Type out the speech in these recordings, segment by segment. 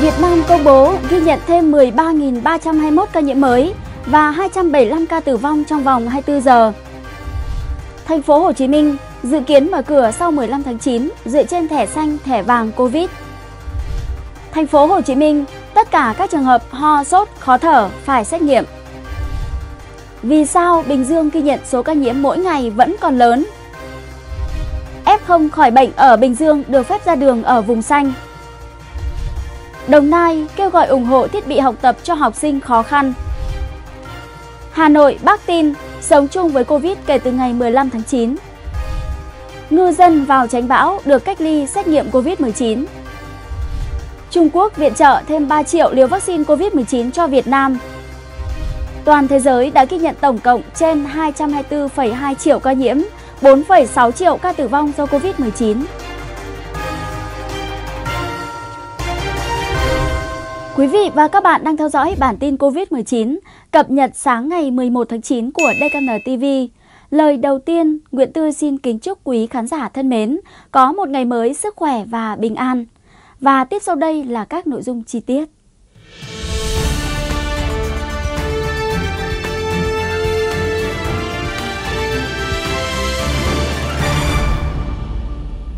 Việt Nam công bố ghi nhận thêm 13.321 ca nhiễm mới và 275 ca tử vong trong vòng 24 giờ. Thành phố Hồ Chí Minh dự kiến mở cửa sau 15 tháng 9 dựa trên thẻ xanh, thẻ vàng Covid. Thành phố Hồ Chí Minh, tất cả các trường hợp ho, sốt, khó thở phải xét nghiệm. Vì sao Bình Dương ghi nhận số ca nhiễm mỗi ngày vẫn còn lớn? F0 khỏi bệnh ở Bình Dương được phép ra đường ở vùng xanh Đồng Nai kêu gọi ủng hộ thiết bị học tập cho học sinh khó khăn. Hà Nội bác tin sống chung với Covid kể từ ngày 15 tháng 9. Ngư dân vào tránh bão được cách ly xét nghiệm Covid-19. Trung Quốc viện trợ thêm 3 triệu liều vaccine Covid-19 cho Việt Nam. Toàn thế giới đã ghi nhận tổng cộng trên 224,2 triệu ca nhiễm, 4,6 triệu ca tử vong do Covid-19. Quý vị và các bạn đang theo dõi bản tin COVID-19 cập nhật sáng ngày 11 tháng 9 của DKN TV. Lời đầu tiên, Nguyễn Tươi xin kính chúc quý khán giả thân mến có một ngày mới sức khỏe và bình an. Và tiếp sau đây là các nội dung chi tiết.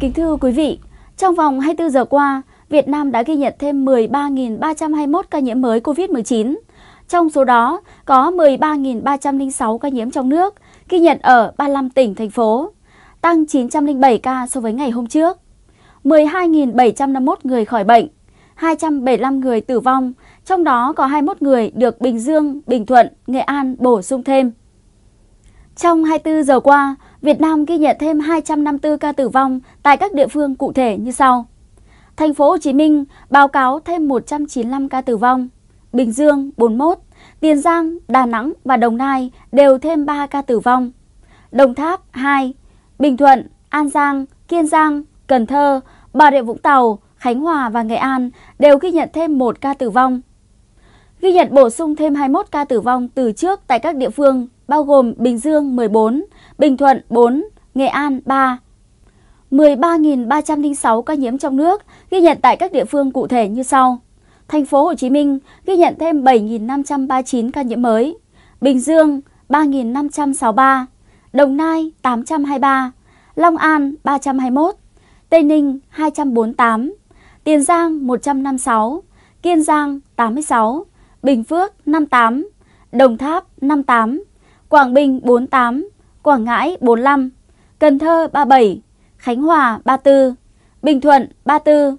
Kính thưa quý vị, trong vòng 24 giờ qua, Việt Nam đã ghi nhận thêm 13.321 ca nhiễm mới COVID-19. Trong số đó, có 13.306 ca nhiễm trong nước, ghi nhận ở 35 tỉnh, thành phố, tăng 907 ca so với ngày hôm trước. 12.751 người khỏi bệnh, 275 người tử vong, trong đó có 21 người được Bình Dương, Bình Thuận, Nghệ An bổ sung thêm. Trong 24 giờ qua, Việt Nam ghi nhận thêm 254 ca tử vong tại các địa phương cụ thể như sau. Thành phố Hồ Chí Minh báo cáo thêm 195 ca tử vong, Bình Dương 41, Tiền Giang, Đà Nẵng và Đồng Nai đều thêm 3 ca tử vong. Đồng Tháp 2, Bình Thuận, An Giang, Kiên Giang, Cần Thơ, Bà Rịa Vũng Tàu, Khánh Hòa và Nghệ An đều ghi nhận thêm 1 ca tử vong. Ghi nhận bổ sung thêm 21 ca tử vong từ trước tại các địa phương bao gồm Bình Dương 14, Bình Thuận 4, Nghệ An 3, 13.306 ca nhiễm trong nước ghi nhận tại các địa phương cụ thể như sau. Thành phố Hồ Chí Minh ghi nhận thêm 7.539 ca nhiễm mới, Bình Dương 3.563, Đồng Nai 823, Long An 321, Tây Ninh 248, Tiền Giang 156, Kiên Giang 86, Bình Phước 58, Đồng Tháp 58, Quảng Bình 48, Quảng Ngãi 45, Cần Thơ 37, Khánh Hòa 34, Bình Thuận 34,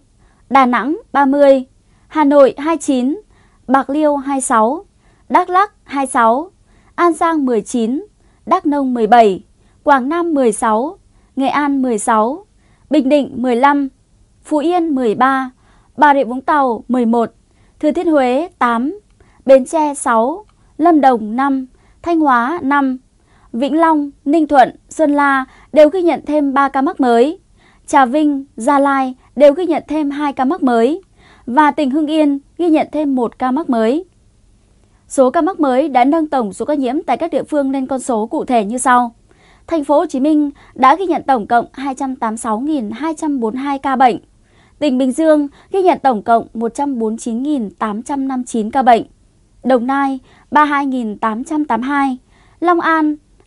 Đà Nẵng 30, Hà Nội 29, Bạc Liêu 26, Đắk Lắk 26, An Giang 19, Đắk Nông 17, Quảng Nam 16, Nghệ An 16, Bình Định 15, Phú Yên 13, Bà Rịa Vũng Tàu 11, Thừa Thiên Huế 8, Bến Tre 6, Lâm Đồng 5, Thanh Hóa 5, Vĩnh Long, Ninh Thuận, Sơn La đều ghi nhận thêm 3 ca mắc mới. Trà Vinh, Gia Lai đều ghi nhận thêm 2 ca mắc mới và tỉnh Hưng Yên ghi nhận thêm 1 ca mắc mới. Số ca mắc mới đã nâng tổng số ca nhiễm tại các địa phương lên con số cụ thể như sau. Thành phố Hồ Chí Minh đã ghi nhận tổng cộng 286.242 ca bệnh. Tỉnh Bình Dương ghi nhận tổng cộng 149.859 ca bệnh. Đồng Nai 32.882, Long An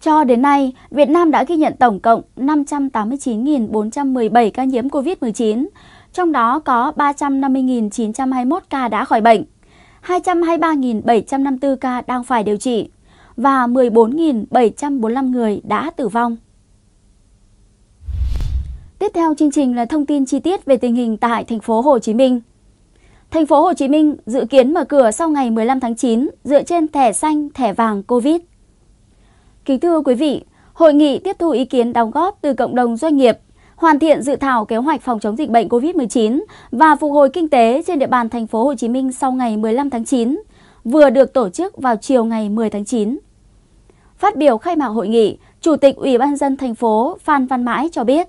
Cho đến nay, Việt Nam đã ghi nhận tổng cộng 589.417 ca nhiễm COVID-19, trong đó có 350.921 ca đã khỏi bệnh, 223.754 ca đang phải điều trị và 14.745 người đã tử vong. Tiếp theo chương trình là thông tin chi tiết về tình hình tại thành phố Hồ Chí Minh. Thành phố Hồ Chí Minh dự kiến mở cửa sau ngày 15 tháng 9 dựa trên thẻ xanh, thẻ vàng COVID. Kính thưa quý vị, hội nghị tiếp thu ý kiến đóng góp từ cộng đồng doanh nghiệp, hoàn thiện dự thảo kế hoạch phòng chống dịch bệnh COVID-19 và phục hồi kinh tế trên địa bàn thành phố Hồ Chí Minh sau ngày 15 tháng 9 vừa được tổ chức vào chiều ngày 10 tháng 9. Phát biểu khai mạc hội nghị, Chủ tịch Ủy ban dân thành phố Phan Văn Mãi cho biết,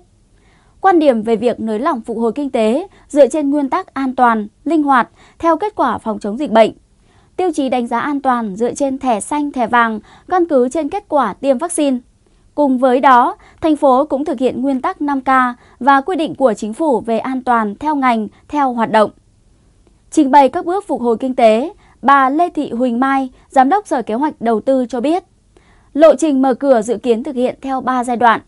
quan điểm về việc nới lỏng phục hồi kinh tế dựa trên nguyên tắc an toàn, linh hoạt theo kết quả phòng chống dịch bệnh tiêu chí đánh giá an toàn dựa trên thẻ xanh, thẻ vàng, căn cứ trên kết quả tiêm vaccine. Cùng với đó, thành phố cũng thực hiện nguyên tắc 5K và quy định của chính phủ về an toàn theo ngành, theo hoạt động. Trình bày các bước phục hồi kinh tế, bà Lê Thị Huỳnh Mai, Giám đốc Sở Kế hoạch Đầu tư cho biết, lộ trình mở cửa dự kiến thực hiện theo 3 giai đoạn.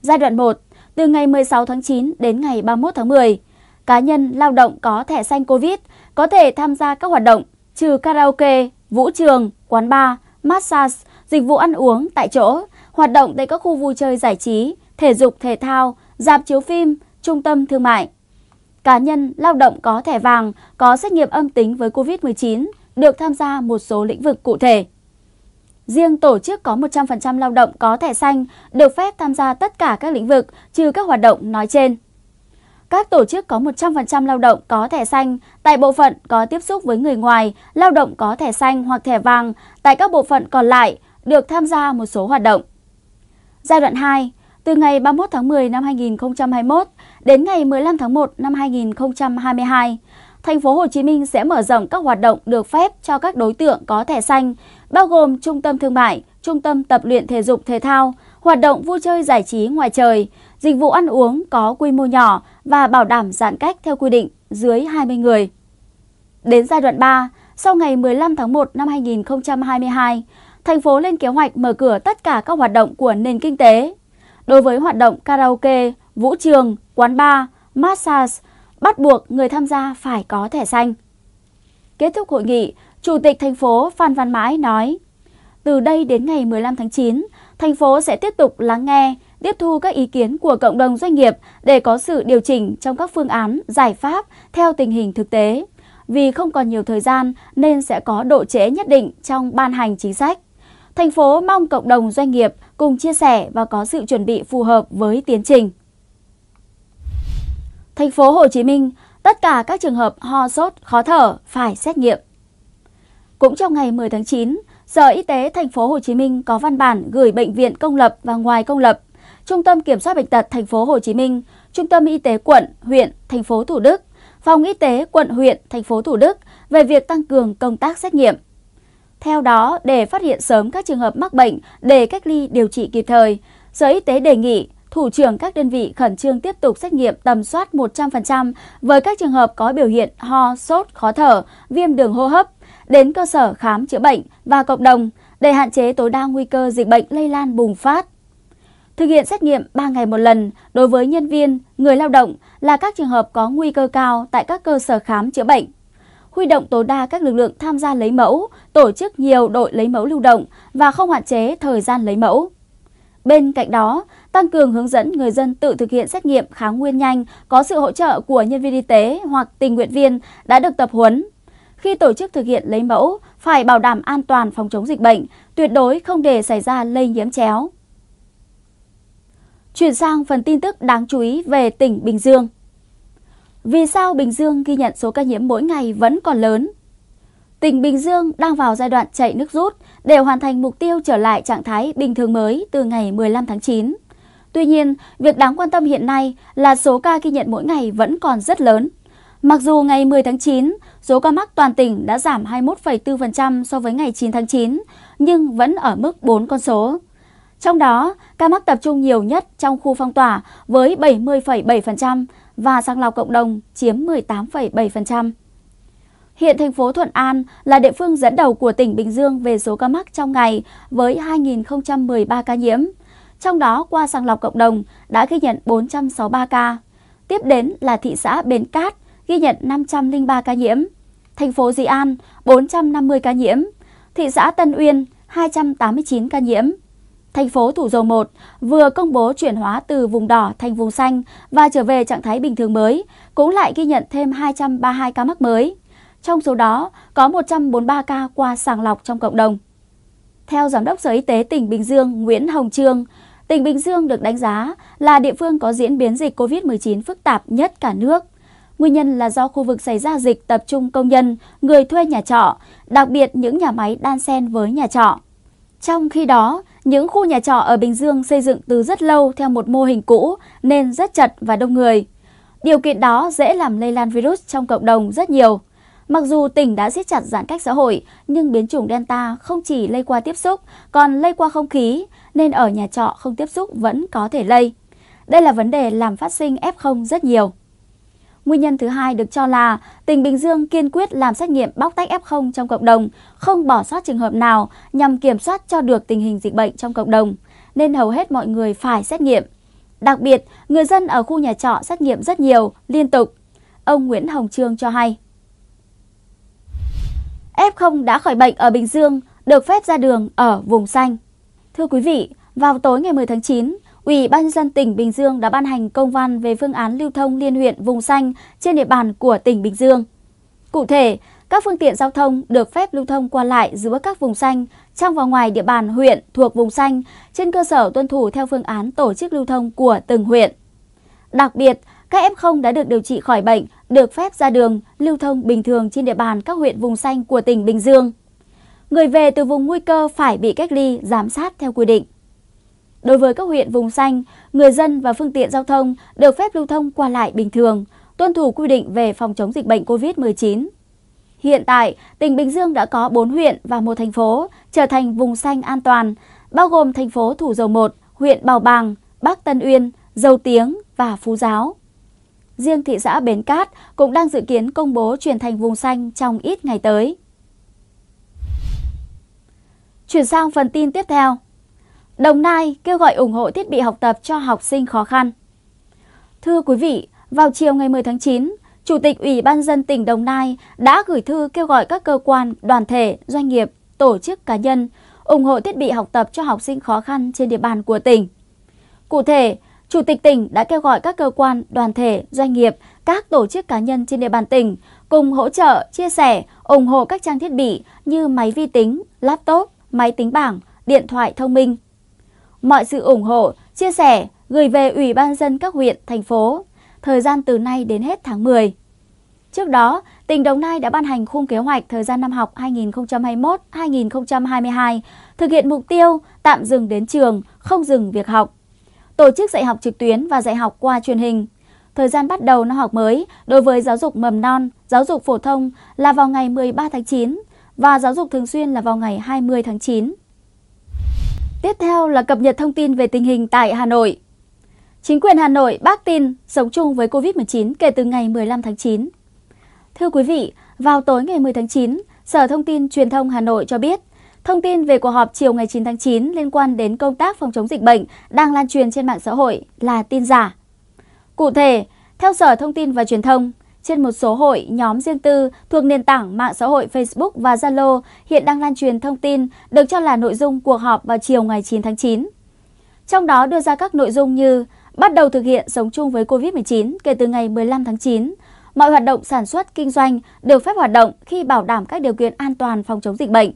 Giai đoạn 1, từ ngày 16 tháng 9 đến ngày 31 tháng 10, cá nhân lao động có thẻ xanh COVID có thể tham gia các hoạt động trừ karaoke, vũ trường, quán bar, massage, dịch vụ ăn uống tại chỗ, hoạt động tại các khu vui chơi giải trí, thể dục thể thao, dạp chiếu phim, trung tâm thương mại. Cá nhân lao động có thẻ vàng, có xét nghiệm âm tính với COVID-19 được tham gia một số lĩnh vực cụ thể. Riêng tổ chức có 100% lao động có thẻ xanh được phép tham gia tất cả các lĩnh vực trừ các hoạt động nói trên các tổ chức có 100% lao động có thẻ xanh tại bộ phận có tiếp xúc với người ngoài, lao động có thẻ xanh hoặc thẻ vàng tại các bộ phận còn lại được tham gia một số hoạt động. Giai đoạn 2, từ ngày 31 tháng 10 năm 2021 đến ngày 15 tháng 1 năm 2022, thành phố Hồ Chí Minh sẽ mở rộng các hoạt động được phép cho các đối tượng có thẻ xanh, bao gồm trung tâm thương mại, trung tâm tập luyện thể dục thể thao, hoạt động vui chơi giải trí ngoài trời, Dịch vụ ăn uống có quy mô nhỏ và bảo đảm giãn cách theo quy định dưới 20 người. Đến giai đoạn 3, sau ngày 15 tháng 1 năm 2022, thành phố lên kế hoạch mở cửa tất cả các hoạt động của nền kinh tế. Đối với hoạt động karaoke, vũ trường, quán bar, massage, bắt buộc người tham gia phải có thẻ xanh. Kết thúc hội nghị, Chủ tịch thành phố Phan Văn Mãi nói, từ đây đến ngày 15 tháng 9, thành phố sẽ tiếp tục lắng nghe, tiếp thu các ý kiến của cộng đồng doanh nghiệp để có sự điều chỉnh trong các phương án, giải pháp theo tình hình thực tế. Vì không còn nhiều thời gian nên sẽ có độ trễ nhất định trong ban hành chính sách. Thành phố mong cộng đồng doanh nghiệp cùng chia sẻ và có sự chuẩn bị phù hợp với tiến trình. Thành phố Hồ Chí Minh, tất cả các trường hợp ho sốt, khó thở phải xét nghiệm. Cũng trong ngày 10 tháng 9, Sở Y tế thành phố Hồ Chí Minh có văn bản gửi bệnh viện công lập và ngoài công lập Trung tâm Kiểm soát bệnh tật thành phố Hồ Chí Minh, Trung tâm Y tế quận, huyện, thành phố Thủ Đức, Phòng Y tế quận, huyện, thành phố Thủ Đức về việc tăng cường công tác xét nghiệm. Theo đó, để phát hiện sớm các trường hợp mắc bệnh để cách ly điều trị kịp thời, Sở Y tế đề nghị thủ trưởng các đơn vị khẩn trương tiếp tục xét nghiệm tầm soát 100% với các trường hợp có biểu hiện ho, sốt, khó thở, viêm đường hô hấp, đến cơ sở khám chữa bệnh và cộng đồng để hạn chế tối đa nguy cơ dịch bệnh lây lan bùng phát thực hiện xét nghiệm 3 ngày một lần đối với nhân viên, người lao động là các trường hợp có nguy cơ cao tại các cơ sở khám chữa bệnh. Huy động tối đa các lực lượng tham gia lấy mẫu, tổ chức nhiều đội lấy mẫu lưu động và không hạn chế thời gian lấy mẫu. Bên cạnh đó, tăng cường hướng dẫn người dân tự thực hiện xét nghiệm kháng nguyên nhanh có sự hỗ trợ của nhân viên y tế hoặc tình nguyện viên đã được tập huấn. Khi tổ chức thực hiện lấy mẫu, phải bảo đảm an toàn phòng chống dịch bệnh, tuyệt đối không để xảy ra lây nhiễm chéo. Chuyển sang phần tin tức đáng chú ý về tỉnh Bình Dương. Vì sao Bình Dương ghi nhận số ca nhiễm mỗi ngày vẫn còn lớn? Tỉnh Bình Dương đang vào giai đoạn chạy nước rút để hoàn thành mục tiêu trở lại trạng thái bình thường mới từ ngày 15 tháng 9. Tuy nhiên, việc đáng quan tâm hiện nay là số ca ghi nhận mỗi ngày vẫn còn rất lớn. Mặc dù ngày 10 tháng 9, số ca mắc toàn tỉnh đã giảm 21,4% so với ngày 9 tháng 9, nhưng vẫn ở mức 4 con số. Trong đó, ca mắc tập trung nhiều nhất trong khu phong tỏa với 70,7% và sàng lọc cộng đồng chiếm 18,7%. Hiện thành phố Thuận An là địa phương dẫn đầu của tỉnh Bình Dương về số ca mắc trong ngày với 2.013 ca nhiễm. Trong đó, qua sàng lọc cộng đồng đã ghi nhận 463 ca. Tiếp đến là thị xã Bến Cát ghi nhận 503 ca nhiễm, thành phố Dị An 450 ca nhiễm, thị xã Tân Uyên 289 ca nhiễm thành phố Thủ Dầu Một vừa công bố chuyển hóa từ vùng đỏ thành vùng xanh và trở về trạng thái bình thường mới, cũng lại ghi nhận thêm 232 ca mắc mới. Trong số đó, có 143 ca qua sàng lọc trong cộng đồng. Theo Giám đốc Sở Y tế tỉnh Bình Dương Nguyễn Hồng Trương, tỉnh Bình Dương được đánh giá là địa phương có diễn biến dịch COVID-19 phức tạp nhất cả nước. Nguyên nhân là do khu vực xảy ra dịch tập trung công nhân, người thuê nhà trọ, đặc biệt những nhà máy đan xen với nhà trọ. Trong khi đó, những khu nhà trọ ở Bình Dương xây dựng từ rất lâu theo một mô hình cũ nên rất chật và đông người. Điều kiện đó dễ làm lây lan virus trong cộng đồng rất nhiều. Mặc dù tỉnh đã siết chặt giãn cách xã hội, nhưng biến chủng Delta không chỉ lây qua tiếp xúc, còn lây qua không khí, nên ở nhà trọ không tiếp xúc vẫn có thể lây. Đây là vấn đề làm phát sinh F0 rất nhiều. Nguyên nhân thứ hai được cho là tỉnh Bình Dương kiên quyết làm xét nghiệm bóc tách F0 trong cộng đồng, không bỏ sót trường hợp nào nhằm kiểm soát cho được tình hình dịch bệnh trong cộng đồng, nên hầu hết mọi người phải xét nghiệm. Đặc biệt, người dân ở khu nhà trọ xét nghiệm rất nhiều, liên tục. Ông Nguyễn Hồng Trương cho hay. F0 đã khỏi bệnh ở Bình Dương, được phép ra đường ở vùng xanh. Thưa quý vị, vào tối ngày 10 tháng 9, Ủy ban nhân dân tỉnh Bình Dương đã ban hành công văn về phương án lưu thông liên huyện vùng xanh trên địa bàn của tỉnh Bình Dương. Cụ thể, các phương tiện giao thông được phép lưu thông qua lại giữa các vùng xanh trong và ngoài địa bàn huyện thuộc vùng xanh trên cơ sở tuân thủ theo phương án tổ chức lưu thông của từng huyện. Đặc biệt, các F0 đã được điều trị khỏi bệnh được phép ra đường lưu thông bình thường trên địa bàn các huyện vùng xanh của tỉnh Bình Dương. Người về từ vùng nguy cơ phải bị cách ly, giám sát theo quy định. Đối với các huyện vùng xanh, người dân và phương tiện giao thông được phép lưu thông qua lại bình thường, tuân thủ quy định về phòng chống dịch bệnh COVID-19. Hiện tại, tỉnh Bình Dương đã có 4 huyện và một thành phố trở thành vùng xanh an toàn, bao gồm thành phố Thủ Dầu Một, huyện Bảo Bàng, Bắc Tân Uyên, Dầu Tiếng và Phú Giáo. Riêng thị xã Bến Cát cũng đang dự kiến công bố chuyển thành vùng xanh trong ít ngày tới. Chuyển sang phần tin tiếp theo. Đồng Nai kêu gọi ủng hộ thiết bị học tập cho học sinh khó khăn. Thưa quý vị, vào chiều ngày 10 tháng 9, Chủ tịch Ủy ban dân tỉnh Đồng Nai đã gửi thư kêu gọi các cơ quan, đoàn thể, doanh nghiệp, tổ chức cá nhân ủng hộ thiết bị học tập cho học sinh khó khăn trên địa bàn của tỉnh. Cụ thể, Chủ tịch tỉnh đã kêu gọi các cơ quan, đoàn thể, doanh nghiệp, các tổ chức cá nhân trên địa bàn tỉnh cùng hỗ trợ, chia sẻ, ủng hộ các trang thiết bị như máy vi tính, laptop, máy tính bảng, điện thoại thông minh, mọi sự ủng hộ, chia sẻ gửi về Ủy ban dân các huyện, thành phố, thời gian từ nay đến hết tháng 10. Trước đó, tỉnh Đồng Nai đã ban hành khung kế hoạch thời gian năm học 2021-2022, thực hiện mục tiêu tạm dừng đến trường, không dừng việc học, tổ chức dạy học trực tuyến và dạy học qua truyền hình. Thời gian bắt đầu năm học mới đối với giáo dục mầm non, giáo dục phổ thông là vào ngày 13 tháng 9 và giáo dục thường xuyên là vào ngày 20 tháng 9. Tiếp theo là cập nhật thông tin về tình hình tại Hà Nội. Chính quyền Hà Nội bác tin sống chung với COVID-19 kể từ ngày 15 tháng 9. Thưa quý vị, vào tối ngày 10 tháng 9, Sở Thông tin Truyền thông Hà Nội cho biết, thông tin về cuộc họp chiều ngày 9 tháng 9 liên quan đến công tác phòng chống dịch bệnh đang lan truyền trên mạng xã hội là tin giả. Cụ thể, theo Sở Thông tin và Truyền thông, trên một số hội, nhóm riêng tư thuộc nền tảng mạng xã hội Facebook và Zalo hiện đang lan truyền thông tin được cho là nội dung cuộc họp vào chiều ngày 9 tháng 9. Trong đó đưa ra các nội dung như bắt đầu thực hiện sống chung với COVID-19 kể từ ngày 15 tháng 9, mọi hoạt động sản xuất kinh doanh được phép hoạt động khi bảo đảm các điều kiện an toàn phòng chống dịch bệnh.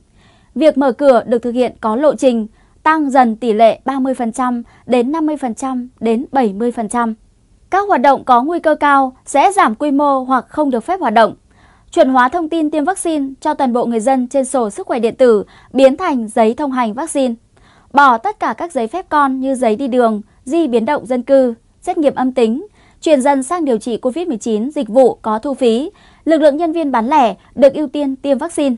Việc mở cửa được thực hiện có lộ trình, tăng dần tỷ lệ 30% đến 50% đến 70%. Các hoạt động có nguy cơ cao sẽ giảm quy mô hoặc không được phép hoạt động. Chuyển hóa thông tin tiêm vaccine cho toàn bộ người dân trên sổ sức khỏe điện tử biến thành giấy thông hành vaccine. Bỏ tất cả các giấy phép con như giấy đi đường, di biến động dân cư, xét nghiệm âm tính, chuyển dần sang điều trị COVID-19 dịch vụ có thu phí, lực lượng nhân viên bán lẻ được ưu tiên tiêm vaccine.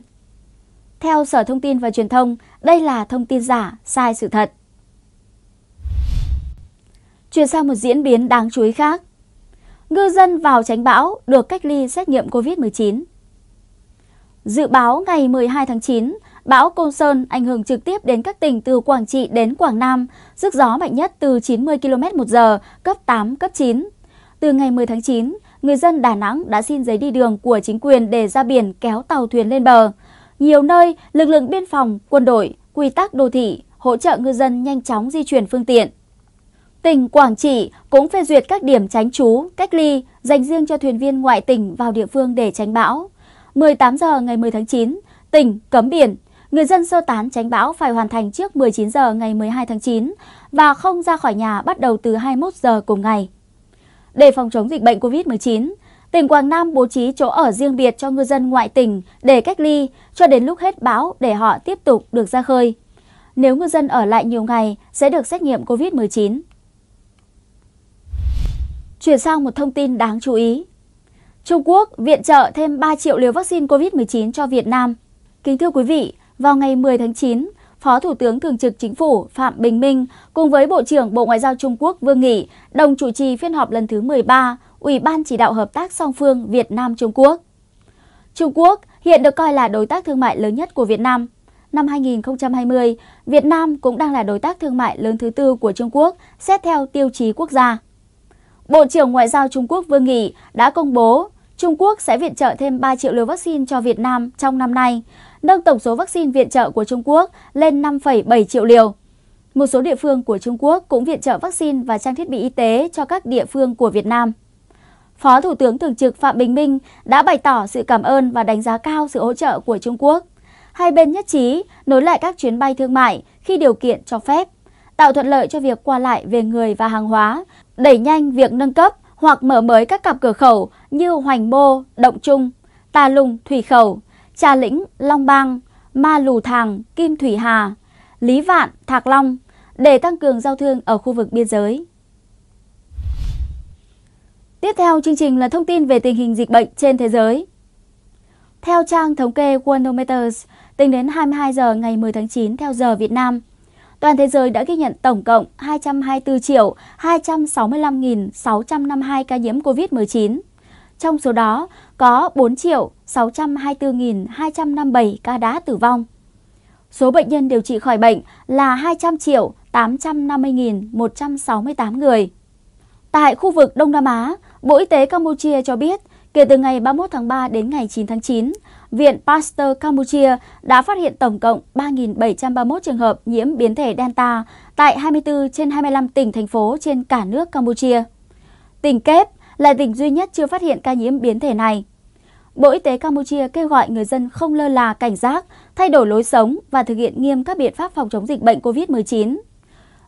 Theo Sở Thông tin và Truyền thông, đây là thông tin giả, sai sự thật. Chuyển sang một diễn biến đáng chú ý khác. Ngư dân vào tránh bão được cách ly xét nghiệm COVID-19. Dự báo ngày 12 tháng 9, bão Côn Sơn ảnh hưởng trực tiếp đến các tỉnh từ Quảng Trị đến Quảng Nam, sức gió mạnh nhất từ 90 km một giờ, cấp 8, cấp 9. Từ ngày 10 tháng 9, người dân Đà Nẵng đã xin giấy đi đường của chính quyền để ra biển kéo tàu thuyền lên bờ. Nhiều nơi, lực lượng biên phòng, quân đội, quy tắc đô thị hỗ trợ ngư dân nhanh chóng di chuyển phương tiện. Tỉnh Quảng Trị cũng phê duyệt các điểm tránh trú, cách ly dành riêng cho thuyền viên ngoại tỉnh vào địa phương để tránh bão. 18 giờ ngày 10 tháng 9, tỉnh cấm biển. Người dân sơ tán tránh bão phải hoàn thành trước 19 giờ ngày 12 tháng 9 và không ra khỏi nhà bắt đầu từ 21 giờ cùng ngày. Để phòng chống dịch bệnh COVID-19, tỉnh Quảng Nam bố trí chỗ ở riêng biệt cho ngư dân ngoại tỉnh để cách ly cho đến lúc hết bão để họ tiếp tục được ra khơi. Nếu ngư dân ở lại nhiều ngày sẽ được xét nghiệm COVID-19 Chuyển sang một thông tin đáng chú ý. Trung Quốc viện trợ thêm 3 triệu liều vaccine COVID-19 cho Việt Nam. Kính thưa quý vị, vào ngày 10 tháng 9, Phó Thủ tướng Thường trực Chính phủ Phạm Bình Minh cùng với Bộ trưởng Bộ Ngoại giao Trung Quốc Vương Nghị đồng chủ trì phiên họp lần thứ 13 Ủy ban chỉ đạo hợp tác song phương Việt Nam-Trung Quốc. Trung Quốc hiện được coi là đối tác thương mại lớn nhất của Việt Nam. Năm 2020, Việt Nam cũng đang là đối tác thương mại lớn thứ tư của Trung Quốc xét theo tiêu chí quốc gia. Bộ trưởng Ngoại giao Trung Quốc Vương Nghị đã công bố Trung Quốc sẽ viện trợ thêm 3 triệu liều vaccine cho Việt Nam trong năm nay, nâng tổng số vaccine viện trợ của Trung Quốc lên 5,7 triệu liều. Một số địa phương của Trung Quốc cũng viện trợ vaccine và trang thiết bị y tế cho các địa phương của Việt Nam. Phó Thủ tướng Thường trực Phạm Bình Minh đã bày tỏ sự cảm ơn và đánh giá cao sự hỗ trợ của Trung Quốc. Hai bên nhất trí nối lại các chuyến bay thương mại khi điều kiện cho phép, tạo thuận lợi cho việc qua lại về người và hàng hóa, đẩy nhanh việc nâng cấp hoặc mở mới các cặp cửa khẩu như Hoành Bô, Động Trung, Tà Lùng, Thủy Khẩu, Trà Lĩnh, Long Bang, Ma Lù Thàng, Kim Thủy Hà, Lý Vạn, Thạc Long để tăng cường giao thương ở khu vực biên giới. Tiếp theo chương trình là thông tin về tình hình dịch bệnh trên thế giới. Theo trang thống kê Worldometers, tính đến 22 giờ ngày 10 tháng 9 theo giờ Việt Nam, toàn thế giới đã ghi nhận tổng cộng 224 triệu 265.652 ca nhiễm COVID-19. Trong số đó có 4 triệu 624.257 ca đã tử vong. Số bệnh nhân điều trị khỏi bệnh là 200 triệu 850.168 người. Tại khu vực Đông Nam Á, Bộ Y tế Campuchia cho biết kể từ ngày 31 tháng 3 đến ngày 9 tháng 9, Viện Pasteur Campuchia đã phát hiện tổng cộng 3.731 trường hợp nhiễm biến thể Delta tại 24 trên 25 tỉnh, thành phố trên cả nước Campuchia. Tỉnh Kép là tỉnh duy nhất chưa phát hiện ca nhiễm biến thể này. Bộ Y tế Campuchia kêu gọi người dân không lơ là cảnh giác, thay đổi lối sống và thực hiện nghiêm các biện pháp phòng chống dịch bệnh COVID-19.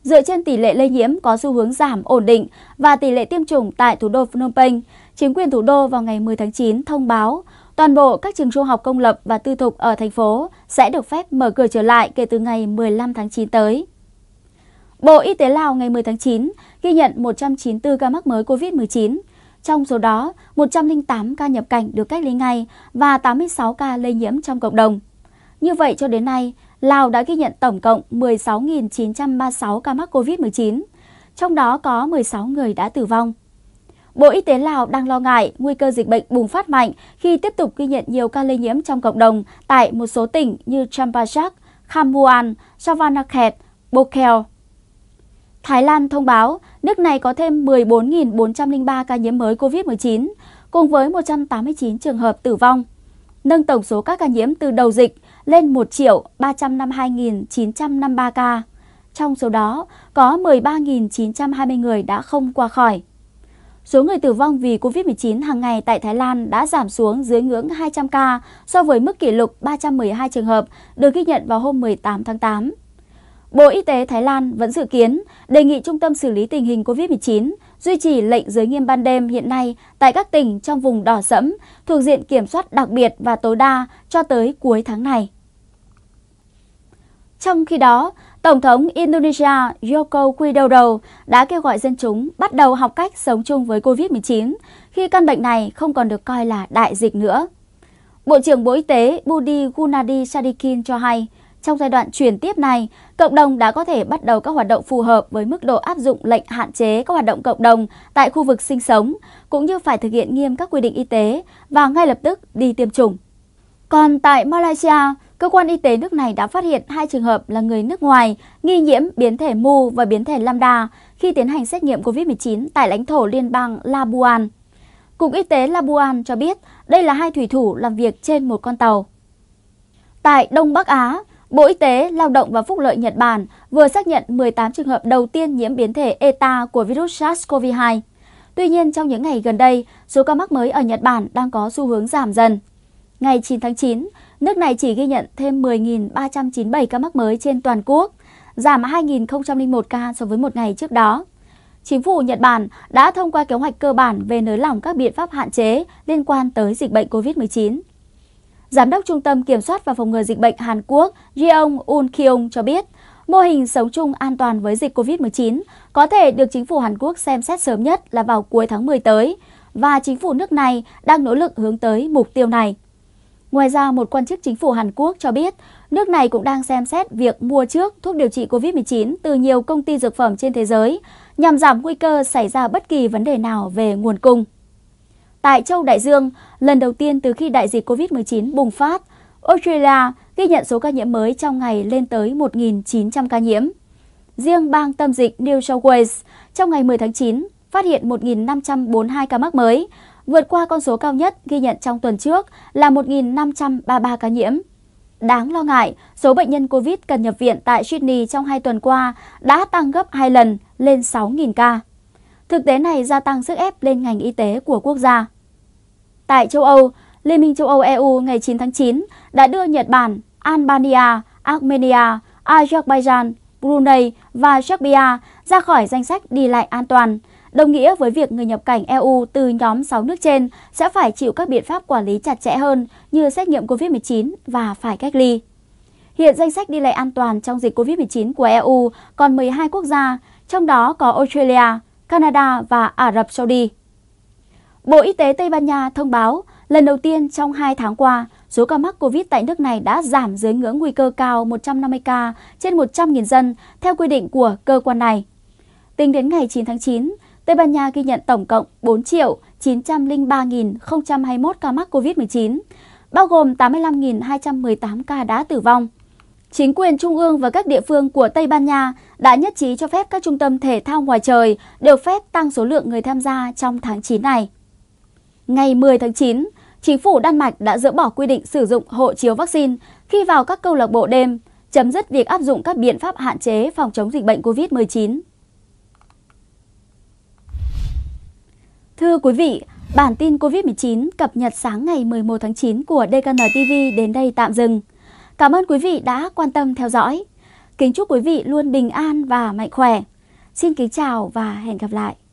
Dựa trên tỷ lệ lây nhiễm có xu hướng giảm ổn định và tỷ lệ tiêm chủng tại thủ đô Phnom Penh, chính quyền thủ đô vào ngày 10 tháng 9 thông báo Toàn bộ các trường trung học công lập và tư thục ở thành phố sẽ được phép mở cửa trở lại kể từ ngày 15 tháng 9 tới. Bộ Y tế Lào ngày 10 tháng 9 ghi nhận 194 ca mắc mới COVID-19. Trong số đó, 108 ca nhập cảnh được cách ly ngay và 86 ca lây nhiễm trong cộng đồng. Như vậy cho đến nay, Lào đã ghi nhận tổng cộng 16.936 ca mắc COVID-19, trong đó có 16 người đã tử vong. Bộ Y tế Lào đang lo ngại nguy cơ dịch bệnh bùng phát mạnh khi tiếp tục ghi nhận nhiều ca lây nhiễm trong cộng đồng tại một số tỉnh như Champasak, Khamuan, Savannakhet, Bokeo. Thái Lan thông báo nước này có thêm 14.403 ca nhiễm mới COVID-19, cùng với 189 trường hợp tử vong, nâng tổng số các ca nhiễm từ đầu dịch lên 1 triệu 352.953 ca. Trong số đó, có 13.920 người đã không qua khỏi. Số người tử vong vì COVID-19 hàng ngày tại Thái Lan đã giảm xuống dưới ngưỡng 200 ca so với mức kỷ lục 312 trường hợp được ghi nhận vào hôm 18 tháng 8. Bộ Y tế Thái Lan vẫn dự kiến đề nghị Trung tâm xử lý tình hình COVID-19 duy trì lệnh giới nghiêm ban đêm hiện nay tại các tỉnh trong vùng đỏ sẫm thuộc diện kiểm soát đặc biệt và tối đa cho tới cuối tháng này. Trong khi đó, Tổng thống Indonesia Joko Widodo đã kêu gọi dân chúng bắt đầu học cách sống chung với COVID-19 khi căn bệnh này không còn được coi là đại dịch nữa. Bộ trưởng Bộ Y tế Budi Gunadi Sadikin cho hay, trong giai đoạn chuyển tiếp này, cộng đồng đã có thể bắt đầu các hoạt động phù hợp với mức độ áp dụng lệnh hạn chế các hoạt động cộng đồng tại khu vực sinh sống, cũng như phải thực hiện nghiêm các quy định y tế và ngay lập tức đi tiêm chủng. Còn tại Malaysia, cơ quan y tế nước này đã phát hiện hai trường hợp là người nước ngoài nghi nhiễm biến thể Mu và biến thể Lambda khi tiến hành xét nghiệm COVID-19 tại lãnh thổ liên bang Labuan. Cục Y tế Labuan cho biết đây là hai thủy thủ làm việc trên một con tàu. Tại Đông Bắc Á, Bộ Y tế, Lao động và Phúc lợi Nhật Bản vừa xác nhận 18 trường hợp đầu tiên nhiễm biến thể ETA của virus SARS-CoV-2. Tuy nhiên, trong những ngày gần đây, số ca mắc mới ở Nhật Bản đang có xu hướng giảm dần. Ngày 9 tháng 9, nước này chỉ ghi nhận thêm 10.397 ca mắc mới trên toàn quốc, giảm 2.001 ca so với một ngày trước đó. Chính phủ Nhật Bản đã thông qua kế hoạch cơ bản về nới lỏng các biện pháp hạn chế liên quan tới dịch bệnh COVID-19. Giám đốc Trung tâm Kiểm soát và Phòng ngừa Dịch bệnh Hàn Quốc Jeong Un Kyung cho biết, mô hình sống chung an toàn với dịch COVID-19 có thể được chính phủ Hàn Quốc xem xét sớm nhất là vào cuối tháng 10 tới, và chính phủ nước này đang nỗ lực hướng tới mục tiêu này. Ngoài ra, một quan chức chính phủ Hàn Quốc cho biết nước này cũng đang xem xét việc mua trước thuốc điều trị COVID-19 từ nhiều công ty dược phẩm trên thế giới nhằm giảm nguy cơ xảy ra bất kỳ vấn đề nào về nguồn cung. Tại châu Đại Dương, lần đầu tiên từ khi đại dịch COVID-19 bùng phát, Australia ghi nhận số ca nhiễm mới trong ngày lên tới 1.900 ca nhiễm. Riêng bang tâm dịch New South Wales, trong ngày 10 tháng 9, phát hiện 1.542 ca mắc mới, vượt qua con số cao nhất ghi nhận trong tuần trước là 1.533 ca nhiễm. Đáng lo ngại, số bệnh nhân COVID cần nhập viện tại Sydney trong 2 tuần qua đã tăng gấp 2 lần lên 6.000 ca. Thực tế này gia tăng sức ép lên ngành y tế của quốc gia. Tại châu Âu, Liên minh châu Âu EU ngày 9 tháng 9 đã đưa Nhật Bản, Albania, Armenia, Azerbaijan, Brunei và Serbia ra khỏi danh sách đi lại an toàn, đồng nghĩa với việc người nhập cảnh EU từ nhóm 6 nước trên sẽ phải chịu các biện pháp quản lý chặt chẽ hơn như xét nghiệm COVID-19 và phải cách ly. Hiện danh sách đi lại an toàn trong dịch COVID-19 của EU còn 12 quốc gia, trong đó có Australia, Canada và Ả Rập Saudi. Bộ Y tế Tây Ban Nha thông báo lần đầu tiên trong 2 tháng qua, số ca mắc COVID tại nước này đã giảm dưới ngưỡng nguy cơ cao 150 ca trên 100.000 dân theo quy định của cơ quan này. Tính đến ngày 9 tháng 9, Tây Ban Nha ghi nhận tổng cộng 4 triệu 903.021 ca mắc COVID-19, bao gồm 85.218 ca đã tử vong. Chính quyền trung ương và các địa phương của Tây Ban Nha đã nhất trí cho phép các trung tâm thể thao ngoài trời được phép tăng số lượng người tham gia trong tháng 9 này. Ngày 10 tháng 9, chính phủ Đan Mạch đã dỡ bỏ quy định sử dụng hộ chiếu vaccine khi vào các câu lạc bộ đêm, chấm dứt việc áp dụng các biện pháp hạn chế phòng chống dịch bệnh COVID-19. Thưa quý vị, bản tin COVID-19 cập nhật sáng ngày 11 tháng 9 của DKN TV đến đây tạm dừng. Cảm ơn quý vị đã quan tâm theo dõi. Kính chúc quý vị luôn bình an và mạnh khỏe. Xin kính chào và hẹn gặp lại.